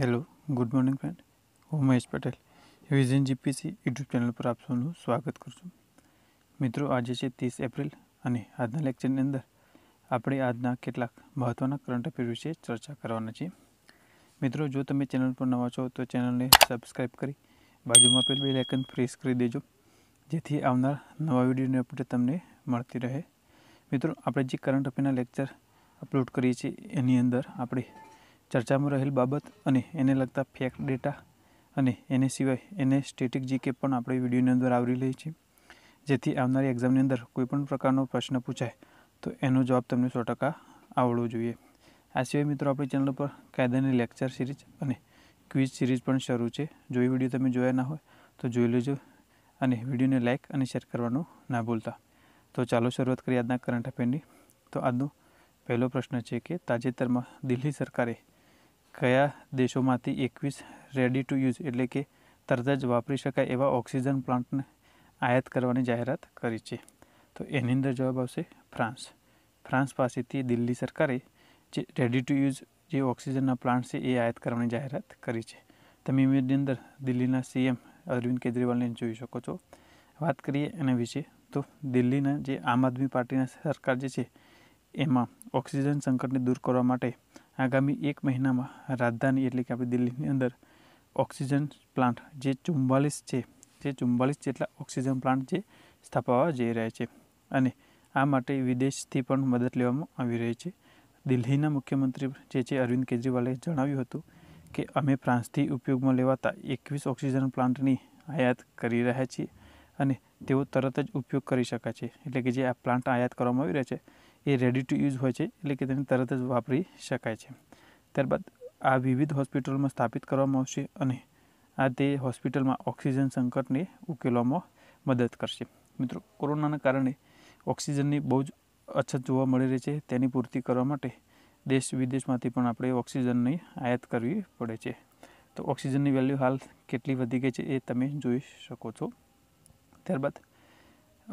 hello good morning friend હું Mahesh Patel vision GPC YouTube channel પર આપ સૌનું સ્વાગત કરું છું મિત્રો આજે છે ત્રીસ એપ્રિલ અને આજના લેક્ચરની અંદર આપણે આજના કેટલાક મહત્ત્વના કરંટ અફેર વિશે ચર્ચા કરવાના છીએ મિત્રો જો તમે ચેનલ પર નવા છો તો ચેનલને સબસ્ક્રાઈબ કરી બાજુમાં પેલ બે લાઇકન પ્રેસ કરી દેજો જેથી આવનાર નવા વિડીયોની અપડેટ તમને મળતી રહે મિત્રો આપણે જે કરંટ અફેરના લેક્ચર અપલોડ કરીએ છીએ એની અંદર આપણે ચર્ચામાં રહેલ બાબત અને એને લગતા ફેક ડેટા અને એને સિવાય એને સ્ટેટિક જીકે પણ આપણે વિડીયોની અંદર આવરી લઈએ છીએ જેથી આવનારી એક્ઝામની અંદર કોઈપણ પ્રકારનો પ્રશ્ન પૂછાય તો એનો જવાબ તમને સો ટકા આવડવો જોઈએ આ સિવાય મિત્રો આપણી ચેનલ પર કાયદાની લેક્ચર સિરીઝ અને ક્વિઝ સિરીઝ પણ શરૂ છે જો એ વિડીયો તમે જોયા ના હોય તો જોઈ લેજો અને વિડીયોને લાઇક અને શેર કરવાનું ના ભૂલતા તો ચાલો શરૂઆત કરીએ આજના કરંટ અફેરની તો આજનો પહેલો પ્રશ્ન છે કે તાજેતરમાં દિલ્હી સરકારે કયા દેશોમાંથી એકવીસ રેડી ટુ યુઝ એટલે કે તરત જ વાપરી શકાય એવા ઓક્સિજન પ્લાન્ટને આયાત કરવાની જાહેરાત કરી છે તો એની અંદર જવાબ આવશે ફ્રાન્સ ફ્રાન્સ પાસેથી દિલ્હી સરકારે જે રેડી ટુ યુઝ જે ઓક્સિજનના પ્લાન્ટ છે એ આયાત કરવાની જાહેરાત કરી છે તમે ઇમેજની અંદર દિલ્હીના સીએમ અરવિંદ કેજરીવાલને જોઈ શકો છો વાત કરીએ એના વિશે તો દિલ્હીના જે આમ આદમી પાર્ટીના સરકાર જે છે એમાં ઓક્સિજન સંકટને દૂર કરવા માટે આગામી એક મહિનામાં રાજધાની એટલે કે આપણી દિલ્હીની અંદર ઓક્સિજન પ્લાન્ટ જે ચુમ્બાલીસ છે જે ચુમ્બાલીસ જેટલા ઓક્સિજન પ્લાન્ટ જે સ્થાપવા જઈ રહ્યા છે અને આ માટે વિદેશથી પણ મદદ લેવામાં આવી રહી છે દિલ્હીના મુખ્યમંત્રી જે છે અરવિંદ કેજરીવાલે જણાવ્યું હતું કે અમે ફ્રાન્સથી ઉપયોગમાં લેવાતા એકવીસ ઓક્સિજન પ્લાન્ટની આયાત કરી રહ્યા છીએ અને તેઓ તરત જ ઉપયોગ કરી શકાય છે એટલે કે જે આ પ્લાન્ટ આયાત કરવામાં આવી રહ્યા છે એ રેડી ટુ યુઝ હોય છે એટલે કે તેને તરત જ વાપરી શકાય છે ત્યારબાદ આ વિવિધ હોસ્પિટલોમાં સ્થાપિત કરવામાં આવશે અને આ તે હોસ્પિટલમાં ઓક્સિજન સંકટને ઉકેલવામાં મદદ કરશે મિત્રો કોરોનાના કારણે ઓક્સિજનની બહુ જ અછત જોવા મળી રહી છે તેની પૂર્તિ કરવા માટે દેશ વિદેશમાંથી પણ આપણે ઓક્સિજનની આયાત કરવી પડે છે તો ઓક્સિજનની વેલ્યુ હાલ કેટલી વધી ગઈ છે એ તમે જોઈ શકો છો ત્યારબાદ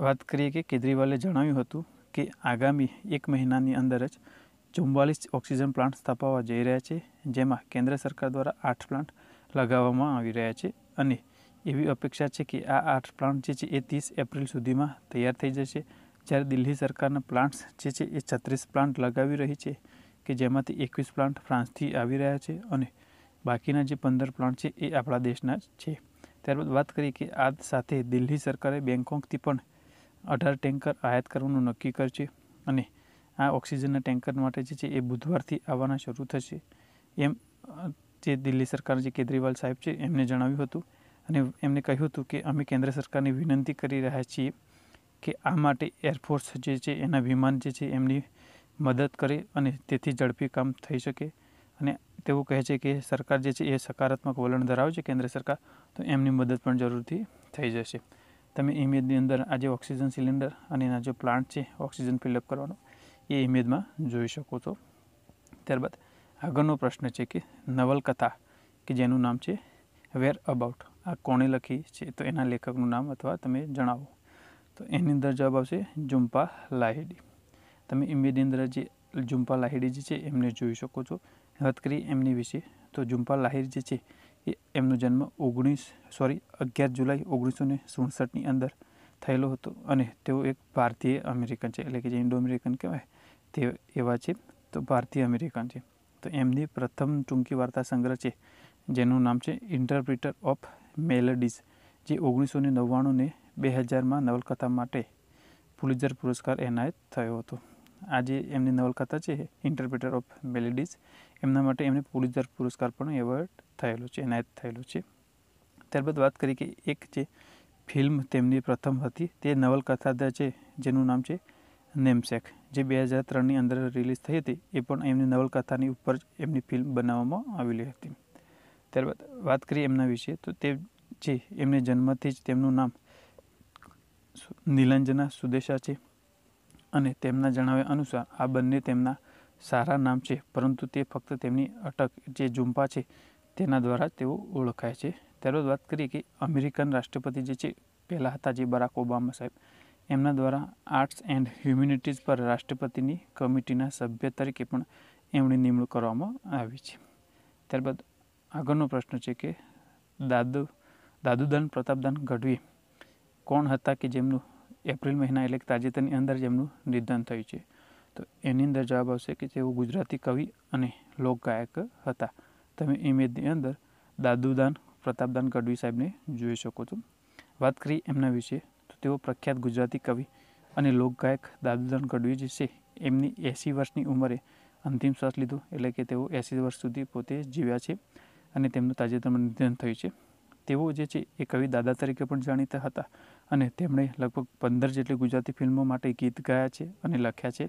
વાત કરીએ કે કેજરીવાલે જણાવ્યું હતું કે આગામી એક મહિનાની અંદર જ ચુમ્બાલીસ ઓક્સિજન પ્લાન્ટ સ્થાપવા જઈ રહ્યા છે જેમાં કેન્દ્ર સરકાર દ્વારા આઠ પ્લાન્ટ લગાવવામાં આવી રહ્યા છે અને એવી અપેક્ષા છે કે આ આઠ પ્લાન્ટ જે છે એ ત્રીસ એપ્રિલ સુધીમાં તૈયાર થઈ જશે જ્યારે દિલ્હી સરકારના પ્લાન્ટ્સ જે છે એ છત્રીસ પ્લાન્ટ લગાવી રહી છે કે જેમાંથી એકવીસ પ્લાન્ટ ફ્રાન્સથી આવી રહ્યા છે અને બાકીના જે પંદર પ્લાન્ટ છે એ આપણા દેશના જ છે ત્યારબાદ વાત કરીએ કે આ સાથે દિલ્હી સરકારે બેંગકોકથી પણ અઢાર ટેન્કર આયાત કરવાનું નક્કી કરશે અને આ ઓક્સિજનના ટેન્કર માટે જે છે એ બુધવારથી આવવાના શરૂ થશે એમ જે દિલ્હી સરકાર જે કેજરીવાલ સાહેબ છે એમને જણાવ્યું હતું અને એમને કહ્યું હતું કે અમે કેન્દ્ર સરકારને વિનંતી કરી રહ્યા છીએ કે આ માટે એરફોર્સ જે છે એના વિમાન જે છે એમની મદદ કરે અને તેથી ઝડપી કામ થઈ શકે અને તેઓ કહે છે કે સરકાર જે છે એ સકારાત્મક વલણ ધરાવે છે કેન્દ્ર સરકાર તો એમની મદદ પણ જરૂરથી થઈ જશે તમે ઇમેજની અંદર આ જે ઓક્સિજન સિલિન્ડર અને એના જે પ્લાન્ટ છે ઓક્સિજન ફિલઅપ કરવાનો એ ઇમેજમાં જોઈ શકો છો ત્યારબાદ આગળનો પ્રશ્ન છે કે નવલકથા કે જેનું નામ છે વેર અબાઉટ આ કોણે લખી છે તો એના લેખકનું નામ અથવા તમે જણાવો તો એની અંદર જવાબ આવશે ઝુંપા લાહિડી તમે ઇમેજની અંદર જે ઝુંપા લાહિડી જે છે એમને જોઈ શકો છો વાત કરીએ એમની વિશે તો ઝુંપા લાહિર જે છે એમનો જન્મ ઓગણીસ સોરી અગિયાર જુલાઈ ઓગણીસો ને સુડસઠની અંદર થયેલો હતો અને તેઓ એક ભારતીય અમેરિકન છે એટલે કે જે ઇન્ડો અમેરિકન કહેવાય તે એવા છે તો ભારતીય અમેરિકન છે તો એમની પ્રથમ ટૂંકી વાર્તા સંગ્રહ છે જેનું નામ છે ઇન્ટરપ્રિટર ઓફ મેલડીઝ જે ઓગણીસો ને નવ્વાણુંને બે હજારમાં નવલકથા માટે પુલિઝર પુરસ્કાર એનાયત થયો હતો આજે એમની નવલકથા છે ઇન્ટરપ્રિટર ઓફ મેલેડીઝ એમના માટે એમને પોલીસદાર પુરસ્કાર પણ એવોર્ડ થયેલો છે એનાયત થયેલો છે ત્યારબાદ વાત કરી કે એક જે ફિલ્મ તેમની પ્રથમ હતી તે નવલકથા છે જેનું નામ છે નેમસેક જે બે હજાર ત્રણની અંદર રિલીઝ થઈ હતી એ પણ એમની નવલકથાની ઉપર જ એમની ફિલ્મ બનાવવામાં આવેલી હતી ત્યારબાદ વાત કરીએ એમના વિશે તો તે જે એમને જન્મથી જ તેમનું નામ નિલંજના સુદેશા છે અને તેમના જણાવ્યા અનુસાર આ બંને તેમના સારા નામ છે પરંતુ તે ફક્ત તેમની અટક જે ઝુંપા છે તેના દ્વારા તેઓ ઓળખાય છે ત્યારબાદ વાત કરીએ કે અમેરિકન રાષ્ટ્રપતિ જે છે પહેલાં હતા જે બરાક ઓબામા સાહેબ એમના દ્વારા આર્ટ્સ એન્ડ હ્યુમિનિટીઝ પર રાષ્ટ્રપતિની કમિટીના સભ્ય તરીકે પણ એમની નિમણૂક કરવામાં આવી છે ત્યારબાદ આગળનો પ્રશ્ન છે કે દાદુ દાદુદાન પ્રતાપદાન ગઢવી કોણ હતા કે જેમનું એપ્રિલ મહિના એટલે કે તાજેતરની અંદર જ એમનું નિધન થયું છે તો એની અંદર જવાબ આવશે કે તેઓ ગુજરાતી કવિ અને લોકગાયક હતા તમે ઇમેજની અંદર દાદુદાન પ્રતાપદાન ગઢવી સાહેબને જોઈ શકો છો વાત કરી એમના વિશે તો તેઓ પ્રખ્યાત ગુજરાતી કવિ અને લોકગાયક દાદુદાન ગઢવી જે છે એમની એંસી વર્ષની ઉંમરે અંતિમ શ્વાસ લીધો એટલે કે તેઓ એંસી વર્ષ સુધી પોતે જીવ્યા છે અને તેમનું તાજેતરમાં નિધન થયું છે તેઓ જે છે એ કવિ દાદા તરીકે પણ જાણીતા હતા અને તેમણે લગભગ પંદર જેટલી ગુજરાતી ફિલ્મો માટે ગીત ગાયા છે અને લખ્યા છે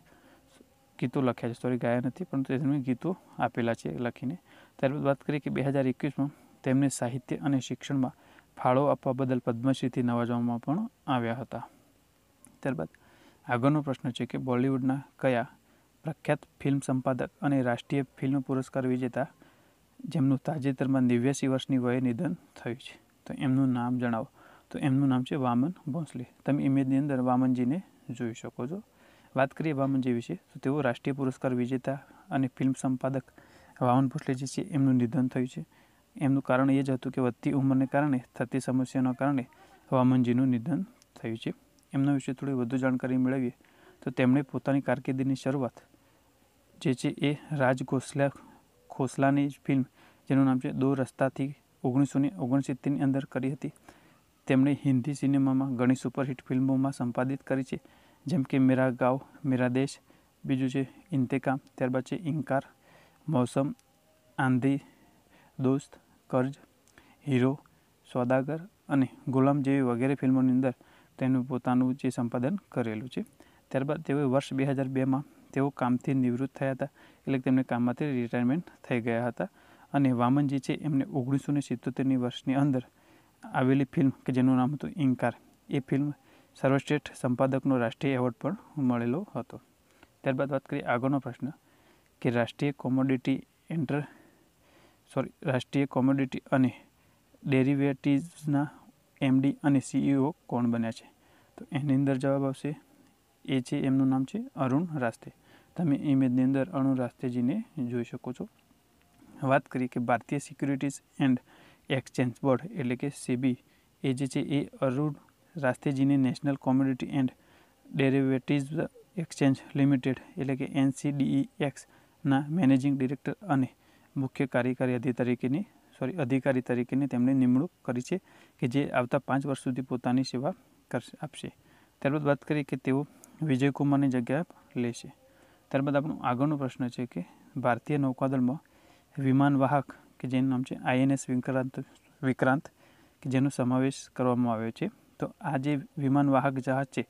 ગીતો લખ્યા છે સોરી ગાયા નથી પરંતુ તેમણે ગીતો આપેલા છે લખીને ત્યારબાદ વાત કરીએ કે બે હજાર એકવીસમાં તેમને સાહિત્ય અને શિક્ષણમાં ફાળો આપવા બદલ પદ્મશ્રીથી નવાજવામાં પણ આવ્યા હતા ત્યારબાદ આગળનો પ્રશ્ન છે કે બોલિવૂડના કયા પ્રખ્યાત ફિલ્મ સંપાદક અને રાષ્ટ્રીય ફિલ્મ પુરસ્કાર વિજેતા જેમનું તાજેતરમાં નેવ્યાસી વર્ષની વયે નિધન થયું છે તો એમનું નામ જણાવો તો એમનું નામ છે વામન ભોંસલે તમે ઇમેજની અંદર વામનજીને જોઈ શકો છો વાત કરીએ વામનજી વિશે તો તેઓ રાષ્ટ્રીય પુરસ્કાર વિજેતા અને ફિલ્મ સંપાદક વામન ભોંસલે જે છે એમનું નિધન થયું છે એમનું કારણ એ જ હતું કે વધતી ઉંમરને કારણે થતી સમસ્યાના કારણે વામનજીનું નિધન થયું છે એમના વિશે થોડી વધુ જાણકારી મેળવીએ તો તેમણે પોતાની કારકિર્દીની શરૂઆત જે છે એ રાજ ગોસલા ખોસલાની જ ફિલ્મ જેનું નામ છે દો રસ્તાથી ઓગણીસો ને ઓગણસિત્તેરની અંદર કરી હતી તેમણે હિન્દી સિનેમામાં ઘણી સુપરહિટ ફિલ્મોમાં સંપાદિત કરી છે જેમ કે મેરા ગાંવ મેરા દેશ બીજું છે ઇન્તેકામ ત્યારબાદ છે ઇન્કાર મોસમ આંધી દોસ્ત કર્જ હીરો સોદાગર અને ગુલામ જેવી વગેરે ફિલ્મોની અંદર તેનું પોતાનું જે સંપાદન કરેલું છે ત્યારબાદ તેઓએ વર્ષ બે હજાર બેમાં તેઓ કામથી નિવૃત્ત થયા હતા એટલે તેમને કામમાંથી રિટાયરમેન્ટ થઈ ગયા હતા અને વામનજી છે એમને ઓગણીસો ને સિત્તોતેરની વર્ષની અંદર આવેલી ફિલ્મ કે જેનું નામ હતું ઇન્કાર એ ફિલ્મ સર્વશ્રેષ્ઠ સંપાદકનો રાષ્ટ્રીય એવોર્ડ પણ મળેલો હતો ત્યારબાદ વાત કરીએ આગળનો પ્રશ્ન કે રાષ્ટ્રીય કોમોડિટી એન્ટર સોરી રાષ્ટ્રીય કોમોડિટી અને ડેરિવેટિવ્સના એમડી અને સીઈઓ e કોણ બન્યા છે તો એની અંદર જવાબ આવશે એ છે એમનું નામ છે અરુણ રાસ્તે તમે ઇમેજની અંદર અણુ રાસ્તેજીને જોઈ શકો છો વાત કરીએ કે ભારતીય સિક્યુરિટીઝ એન્ડ એક્સચેન્જ બોર્ડ એટલે કે સીબી એ જે છે એ અરુણ રાસ્તેજીને national community and derivatives exchange limited એટલે કે એક્સના મેનેજિંગ ડિરેક્ટર અને મુખ્ય કાર્યકારી અધિકારી તરીકેની સોરી અધિકારી તરીકેની તેમણે નિમણૂક કરી છે કે જે આવતા પાંચ વર્ષ સુધી પોતાની સેવા કરશે આપશે ત્યારબાદ વાત કરીએ કે તેઓ વિજયકુમારની જગ્યા લેશે ત્યારબાદ આપણો આગળનો પ્રશ્ન છે કે ભારતીય નૌકાદળમાં વિમાનવાહક કે જેનું નામ છે આઈએનએસ વિક્રાંત વિક્રાંત કે જેનો સમાવેશ કરવામાં આવ્યો છે તો આ જે વિમાનવાહક જહાજ છે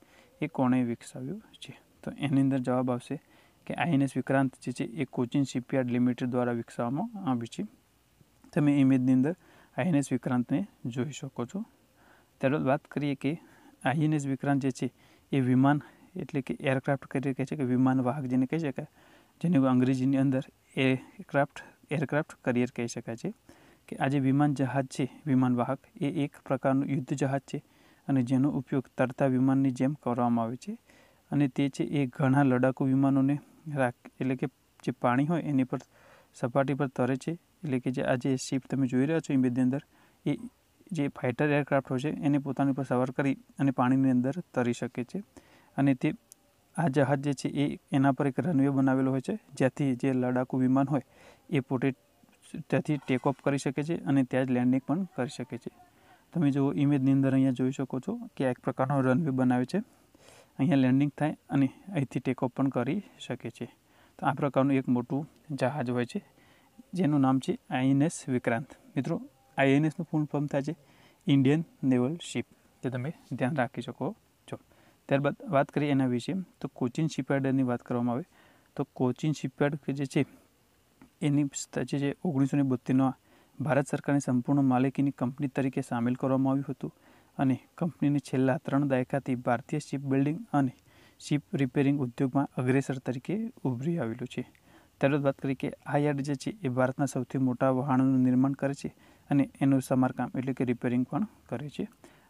એ કોણે વિકસાવ્યું છે તો એની અંદર જવાબ આવશે કે આઈએનએસ વિક્રાંત જે છે એ કોચિન શિપયાર્ડ લિમિટેડ દ્વારા વિકસાવવામાં આવી છે તમે ઇમેજની અંદર આઈએનએસ વિક્રાંતને જોઈ શકો છો ત્યારબાદ વાત કરીએ કે આઈએનએસ વિક્રાંત જે છે એ વિમાન એટલે કે એરક્રાફ્ટ કરી કહે છે કે વિમાન વાહક જેને કહી શકાય જેને અંગ્રેજીની અંદર એરક્રાફ્ટ એરક્રાફ્ટ કરિયર કહી શકાય છે કે આ જે વિમાન જહાજ છે વિમાન વાહક એ એક પ્રકારનું યુદ્ધ જહાજ છે અને જેનો ઉપયોગ તરતા વિમાનની જેમ કરવામાં આવે છે અને તે છે એ ઘણા લડાકુ વિમાનોને રાખ એટલે કે જે પાણી હોય એની પર સપાટી પર તરે છે એટલે કે જે આ જે શિપ તમે જોઈ રહ્યા છો ઇમેજની અંદર એ જે ફાઇટર એરક્રાફ્ટ હોય છે એને પોતાની પર સવાર કરી અને પાણીની અંદર તરી શકે છે અને તે આ જહાજ જે છે એ એના પર એક રનવે બનાવેલો હોય છે જ્યાંથી જે લડાકુ વિમાન હોય એ પોતે ત્યાંથી ટેક ઓફ કરી શકે છે અને ત્યાં જ લેન્ડિંગ પણ કરી શકે છે તમે જુઓ ઇમેજની અંદર અહીંયા જોઈ શકો છો કે એક પ્રકારનો રનવે બનાવે છે અહીંયા લેન્ડિંગ થાય અને અહીંથી ટેક ઓફ પણ કરી શકે છે તો આ પ્રકારનું એક મોટું જહાજ હોય છે જેનું નામ છે આઈએનએસ વિક્રાંત મિત્રો આઈએનએસનું ફૂલ ફોર્મ થાય છે ઇન્ડિયન નેવલ શિપ તે તમે ધ્યાન રાખી શકો ત્યારબાદ વાત કરીએ એના વિશે તો કોચિન શિપયાર્ડની વાત કરવામાં આવે તો કોચિન શિપયાર્ડ કે જે છે એની જે છે ઓગણીસો ને બોતેરમાં ભારત સરકારની સંપૂર્ણ માલિકીની કંપની તરીકે સામેલ કરવામાં આવ્યું હતું અને કંપનીને છેલ્લા ત્રણ દાયકાથી ભારતીય શિપ બિલ્ડિંગ અને શિપ રિપેરિંગ ઉદ્યોગમાં અગ્રેસર તરીકે ઉભરી આવેલું છે ત્યારબાદ વાત કરીએ કે આ યાર્ડ જે છે એ ભારતના સૌથી મોટા વહાણોનું નિર્માણ કરે છે અને એનું સમારકામ એટલે કે રિપેરિંગ પણ કરે છે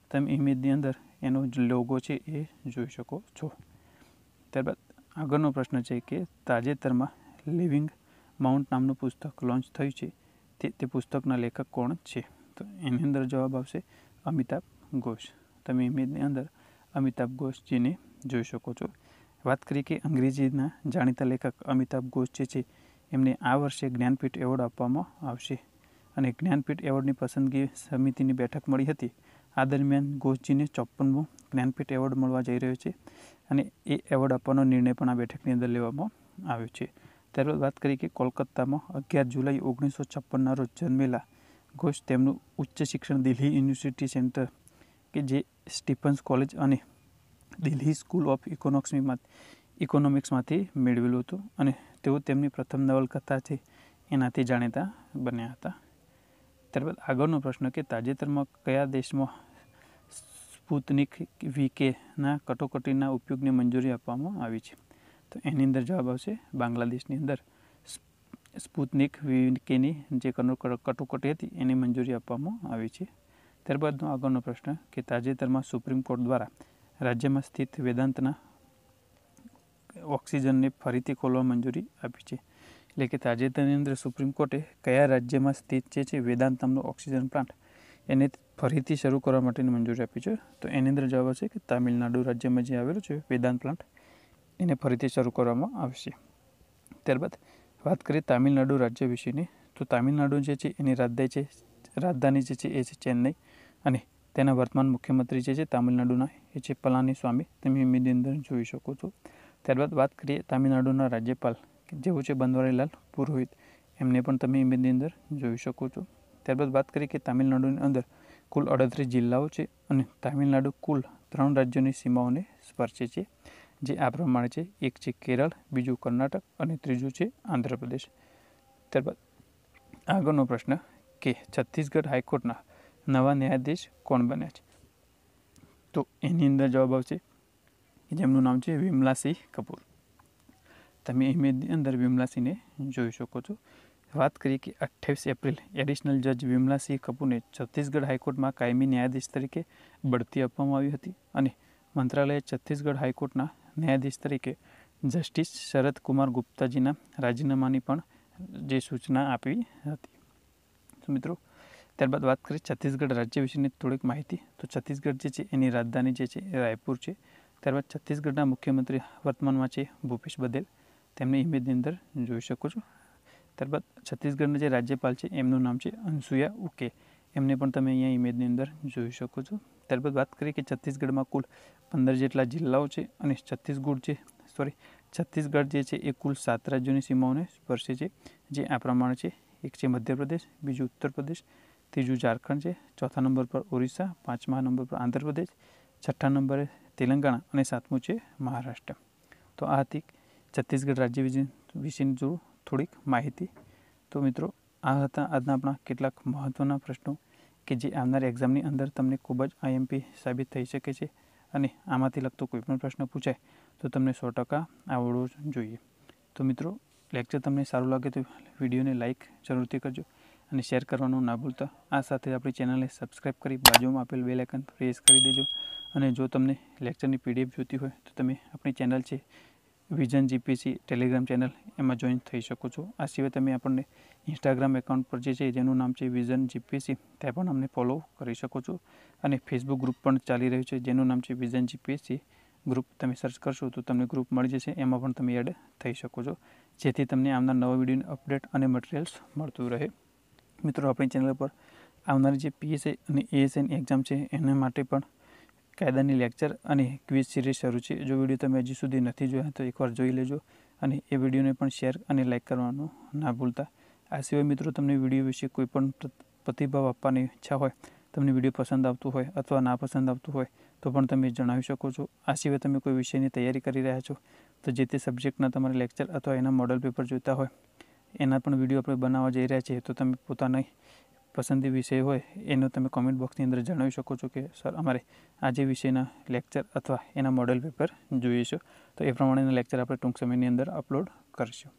તમે ઇમેજની અંદર એનો જે લોગો છે એ જોઈ શકો છો ત્યારબાદ આગળનો પ્રશ્ન છે કે તાજેતરમાં લિવિંગ માઉન્ટ નામનું પુસ્તક લોન્ચ થયું છે તે તે પુસ્તકના લેખક કોણ છે તો એની અંદર જવાબ આવશે અમિતાભ ઘોષ તમે ઇમેજની અંદર અમિતાભ ઘોષજીને જોઈ શકો છો વાત કરીએ કે અંગ્રેજીના જાણીતા લેખક અમિતાભ ઘોષ જે છે એમને આ વર્ષે જ્ઞાનપીઠ એવોર્ડ આપવામાં આવશે અને જ્ઞાનપીઠ એવોર્ડની પસંદગી સમિતિની બેઠક મળી હતી આ દરમિયાન ઘોષજીને ચોપ્પનમો જ્ઞાનપીઠ એવોર્ડ મળવા જઈ રહ્યો છે અને એ એવોર્ડ આપવાનો નિર્ણય પણ આ બેઠકની અંદર લેવામાં આવ્યો છે ત્યારબાદ વાત કરીએ કે કોલકાતામાં અગિયાર જુલાઈ ઓગણીસો છપ્પનના રોજ જન્મેલા ઘોષ તેમનું ઉચ્ચ શિક્ષણ દિલ્હી યુનિવર્સિટી સેન્ટર કે જે સ્ટીફન્સ કોલેજ અને દિલ્હી સ્કૂલ ઓફ ઇકોનોમિક્સમાં ઇકોનોમિક્સમાંથી મેળવેલું હતું અને તેઓ તેમની પ્રથમ નવલકથા છે એનાથી જાણીતા બન્યા હતા ત્યારબાદ આગળનો પ્રશ્ન કે તાજેતરમાં કયા દેશમાં સ્પુતનિક વીકેના કટોકટીના ઉપયોગની મંજૂરી આપવામાં આવી છે તો એની અંદર જવાબ આવશે બાંગ્લાદેશની અંદર સ્પુતનિક વીકેની જે કટોકટી હતી એની મંજૂરી આપવામાં આવી છે ત્યારબાદનો આગળનો પ્રશ્ન કે તાજેતરમાં સુપ્રીમ કોર્ટ દ્વારા રાજ્યમાં સ્થિત વેદાંતના ઓક્સિજનને ફરીથી ખોલવા મંજૂરી આપી છે એટલે કે તાજેતરની અંદર સુપ્રીમ કોર્ટે કયા રાજ્યમાં સ્થિત જે છે વેદાંત નામનો ઓક્સિજન પ્લાન્ટ એને ફરીથી શરૂ કરવા માટેની મંજૂરી આપી છે તો એની અંદર જવાબ છે કે તામિલનાડુ રાજ્યમાં જે આવેલું છે વેદાંત પ્લાન્ટ એને ફરીથી શરૂ કરવામાં આવશે ત્યારબાદ વાત કરીએ તામિલનાડુ રાજ્ય વિશેની તો તામિલનાડુ જે છે એની રાજધાની છે રાજધાની જે છે એ છે ચેન્નઈ અને તેના વર્તમાન મુખ્યમંત્રી જે છે તામિલનાડુના એ છે પલાની સ્વામી તમે એમની અંદર જોઈ શકો છો ત્યારબાદ વાત કરીએ તામિલનાડુના રાજ્યપાલ કે જેવું છે બનવારીલાલ પુરોહિત એમને પણ તમે ઇમેજની અંદર જોઈ શકો છો ત્યારબાદ વાત કરીએ કે તામિલનાડુની અંદર કુલ અડત્રીસ જિલ્લાઓ છે અને તામિલનાડુ કુલ ત્રણ રાજ્યોની સીમાઓને સ્પર્શે છે જે આ પ્રમાણે છે એક છે કેરળ બીજું કર્ણાટક અને ત્રીજું છે આંધ્રપ્રદેશ ત્યારબાદ આગળનો પ્રશ્ન કે છત્તીસગઢ હાઈકોર્ટના નવા ન્યાયાધીશ કોણ બન્યા છે તો એની અંદર જવાબ આવશે જેમનું નામ છે વિમલાસિંહ કપૂર તમે ઇમેજની અંદર વિમલાસિંહને જોઈ શકો છો વાત કરીએ કે અઠ્ઠાવીસ એપ્રિલ એડિશનલ જજ વિમલાસિંહ કપૂરને છત્તીસગઢ હાઈકોર્ટમાં કાયમી ન્યાયાધીશ તરીકે બઢતી આપવામાં આવી હતી અને મંત્રાલયે છત્તીસગઢ હાઈકોર્ટના ન્યાયાધીશ તરીકે જસ્ટિસ શરદ કુમાર ગુપ્તાજીના રાજીનામાની પણ જે સૂચના આપી હતી મિત્રો ત્યારબાદ વાત કરીએ છત્તીસગઢ રાજ્ય વિશેની થોડીક માહિતી તો છત્તીસગઢ જે છે એની રાજધાની જે છે એ રાયપુર છે ત્યારબાદ છત્તીસગઢના મુખ્યમંત્રી વર્તમાનમાં છે ભૂપેશ બધેલ તેમની ઇમેજની અંદર જોઈ શકો છો ત્યારબાદ છત્તીસગઢના જે રાજ્યપાલ છે એમનું નામ છે અનસુયા ઉકે એમને પણ તમે અહીંયા ઇમેજની અંદર જોઈ શકો છો ત્યારબાદ વાત કરીએ કે છત્તીસગઢમાં કુલ પંદર જેટલા જિલ્લાઓ છે અને છત્તીસગઢ જે સોરી છત્તીસગઢ જે છે એ કુલ સાત રાજ્યોની સીમાઓને સ્પર્શે છે જે આ પ્રમાણે છે એક છે મધ્યપ્રદેશ બીજું ઉત્તર પ્રદેશ ત્રીજું ઝારખંડ છે ચોથા નંબર પર ઓરિસ્સા પાંચમા નંબર પર આંધ્રપ્રદેશ છઠ્ઠા નંબરે તેલંગાણા અને સાતમું છે મહારાષ્ટ્ર તો આ હતી છત્તીસગઢ રાજ્ય વિશે વિશેની જો થોડીક માહિતી તો મિત્રો આ હતા આજના આપણા કેટલાક મહત્ત્વના પ્રશ્નો કે જે આવનારી એક્ઝામની અંદર તમને ખૂબ જ આઈએમપી સાબિત થઈ શકે છે અને આમાંથી લગતો કોઈપણ પ્રશ્ન પૂછાય તો તમને સો ટકા આવડવો જોઈએ તો મિત્રો લેક્ચર તમને સારું લાગે તો વિડીયોને લાઇક જરૂરથી કરજો અને શેર કરવાનું ના ભૂલતા આ સાથે આપણી ચેનલને સબસ્ક્રાઈબ કરી બાજુમાં આપેલ બેલ આઇકન પ્રેસ કરી દેજો અને જો તમને લેક્ચરની પીડીએફ જોતી હોય તો તમે આપણી ચેનલ છે વિઝન જીપીસી ટેલિગ્રામ ચેનલ એમાં જોઈન થઈ શકો છો આ સિવાય તમે આપણને ઇન્સ્ટાગ્રામ એકાઉન્ટ પર જે છે જેનું નામ છે વિઝન જીપીસી ત્યાં પણ અમને ફોલો કરી શકો છો અને ફેસબુક ગ્રુપ પણ ચાલી રહ્યું છે જેનું નામ છે વિઝન જીપીસી ગ્રુપ તમે સર્ચ કરશો તો તમને ગ્રુપ મળી જશે એમાં પણ તમે એડ થઈ શકો છો જેથી તમને આમના નવા વિડીયોની અપડેટ અને મટીરિયલ્સ મળતું રહે મિત્રો આપણી ચેનલ પર આવનારી જે પીએસઆઈ અને એએસઆઈની એક્ઝામ છે એના માટે પણ કાયદાની લેક્ચર અને ક્વિઝ સિરીઝ શરૂ છે જો વિડીયો તમે હજી સુધી નથી જોયા તો એકવાર જોઈ લેજો અને એ વિડીયોને પણ શેર અને લાઇક કરવાનું ના ભૂલતા આ સિવાય મિત્રો તમને વિડીયો વિશે કોઈપણ પ્રતિભાવ આપવાની ઈચ્છા હોય તમને વિડીયો પસંદ આવતું હોય અથવા ના પસંદ આવતું હોય તો પણ તમે જણાવી શકો છો આ સિવાય તમે કોઈ વિષયની તૈયારી કરી રહ્યા છો તો જે તે સબ્જેક્ટના તમારે લેક્ચર અથવા એના મોડલ પેપર જોઈતા હોય એના પણ વિડીયો આપણે બનાવવા જઈ રહ્યા છીએ તો તમે પોતાની પસંદી વિષય હોય એનો તમે કોમેન્ટ બોક્સની અંદર જણાવી શકો છો કે સર અમારે આજે વિષયના લેક્ચર અથવા એના મોડેલ પેપર જોઈએ છે તો એ પ્રમાણેના લેક્ચર આપણે ટૂંક સમયની અંદર અપલોડ કરીશું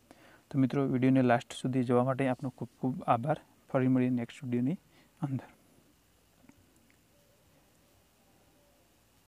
તો મિત્રો વિડીયોને લાસ્ટ સુધી જોવા માટે આપનો ખૂબ ખૂબ આભાર ફરી મળીએ નેક્સ્ટ વિડીયોની અંદર